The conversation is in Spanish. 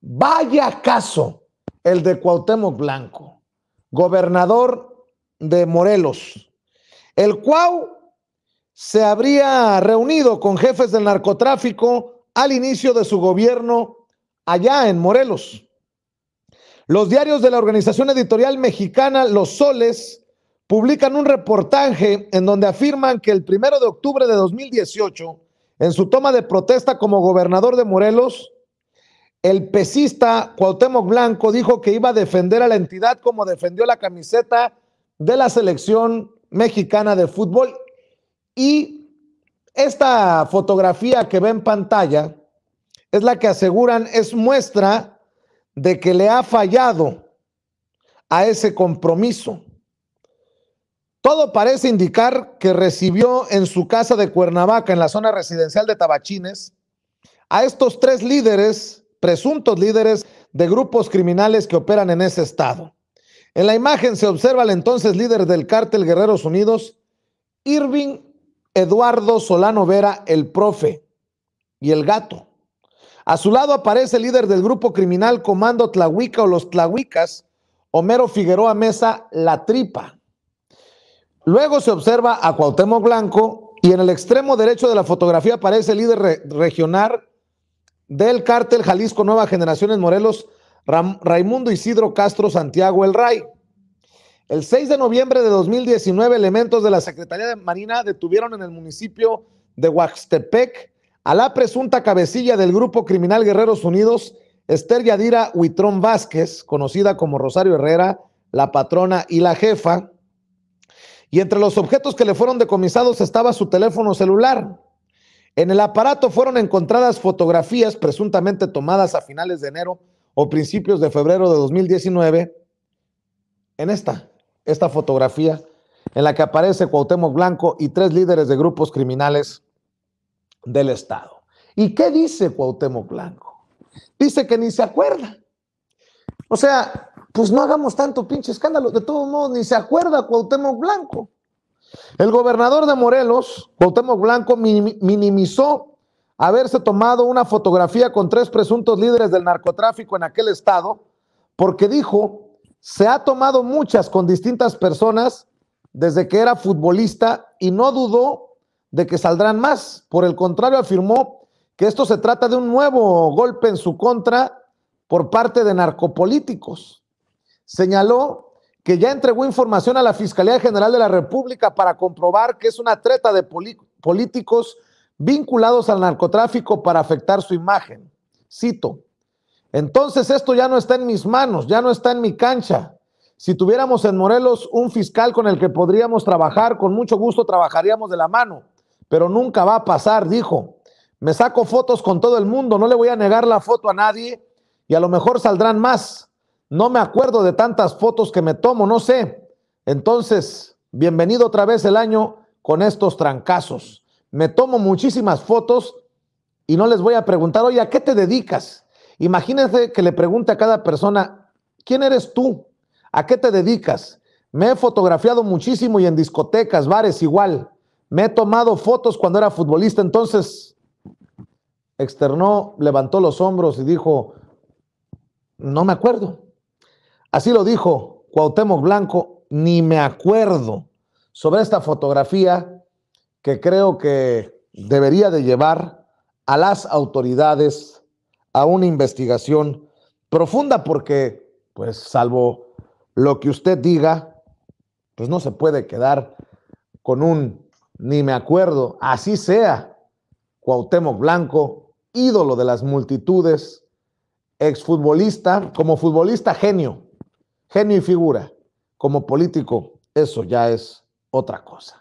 Vaya caso el de Cuauhtémoc Blanco, gobernador de Morelos, el cual se habría reunido con jefes del narcotráfico al inicio de su gobierno allá en Morelos. Los diarios de la organización editorial mexicana Los Soles publican un reportaje en donde afirman que el primero de octubre de 2018, en su toma de protesta como gobernador de Morelos, el pesista Cuauhtémoc Blanco dijo que iba a defender a la entidad como defendió la camiseta de la selección mexicana de fútbol y esta fotografía que ve en pantalla es la que aseguran es muestra de que le ha fallado a ese compromiso. Todo parece indicar que recibió en su casa de Cuernavaca, en la zona residencial de Tabachines, a estos tres líderes presuntos líderes de grupos criminales que operan en ese estado. En la imagen se observa al entonces líder del cártel Guerreros Unidos, Irving Eduardo Solano Vera, el profe y el gato. A su lado aparece el líder del grupo criminal Comando Tlahuica o los Tlahuicas, Homero Figueroa Mesa, la tripa. Luego se observa a Cuauhtémoc Blanco y en el extremo derecho de la fotografía aparece el líder regional del cártel Jalisco Nueva Generación en Morelos, Raimundo Isidro Castro Santiago El Ray. El 6 de noviembre de 2019, elementos de la Secretaría de Marina detuvieron en el municipio de Huaxtepec a la presunta cabecilla del grupo criminal Guerreros Unidos, Esther Yadira Huitrón Vázquez, conocida como Rosario Herrera, la patrona y la jefa. Y entre los objetos que le fueron decomisados estaba su teléfono celular. En el aparato fueron encontradas fotografías presuntamente tomadas a finales de enero o principios de febrero de 2019. En esta, esta fotografía, en la que aparece Cuauhtémoc Blanco y tres líderes de grupos criminales del Estado. ¿Y qué dice Cuauhtémoc Blanco? Dice que ni se acuerda. O sea, pues no hagamos tanto pinche escándalo. De todos modos, ni se acuerda Cuauhtémoc Blanco. El gobernador de Morelos, Cuauhtémoc Blanco, minimizó haberse tomado una fotografía con tres presuntos líderes del narcotráfico en aquel estado, porque dijo, se ha tomado muchas con distintas personas desde que era futbolista y no dudó de que saldrán más. Por el contrario, afirmó que esto se trata de un nuevo golpe en su contra por parte de narcopolíticos. Señaló que ya entregó información a la Fiscalía General de la República para comprobar que es una treta de políticos vinculados al narcotráfico para afectar su imagen. Cito, entonces esto ya no está en mis manos, ya no está en mi cancha. Si tuviéramos en Morelos un fiscal con el que podríamos trabajar, con mucho gusto trabajaríamos de la mano, pero nunca va a pasar, dijo. Me saco fotos con todo el mundo, no le voy a negar la foto a nadie y a lo mejor saldrán más, no me acuerdo de tantas fotos que me tomo, no sé. Entonces, bienvenido otra vez el año con estos trancazos. Me tomo muchísimas fotos y no les voy a preguntar, oye, ¿a qué te dedicas? Imagínense que le pregunte a cada persona, ¿quién eres tú? ¿A qué te dedicas? Me he fotografiado muchísimo y en discotecas, bares igual. Me he tomado fotos cuando era futbolista, entonces externó, levantó los hombros y dijo, no me acuerdo. Así lo dijo Cuauhtémoc Blanco, ni me acuerdo sobre esta fotografía que creo que debería de llevar a las autoridades a una investigación profunda porque, pues, salvo lo que usted diga, pues no se puede quedar con un ni me acuerdo, así sea, Cuauhtémoc Blanco, ídolo de las multitudes, exfutbolista, como futbolista genio, genio y figura. Como político, eso ya es otra cosa.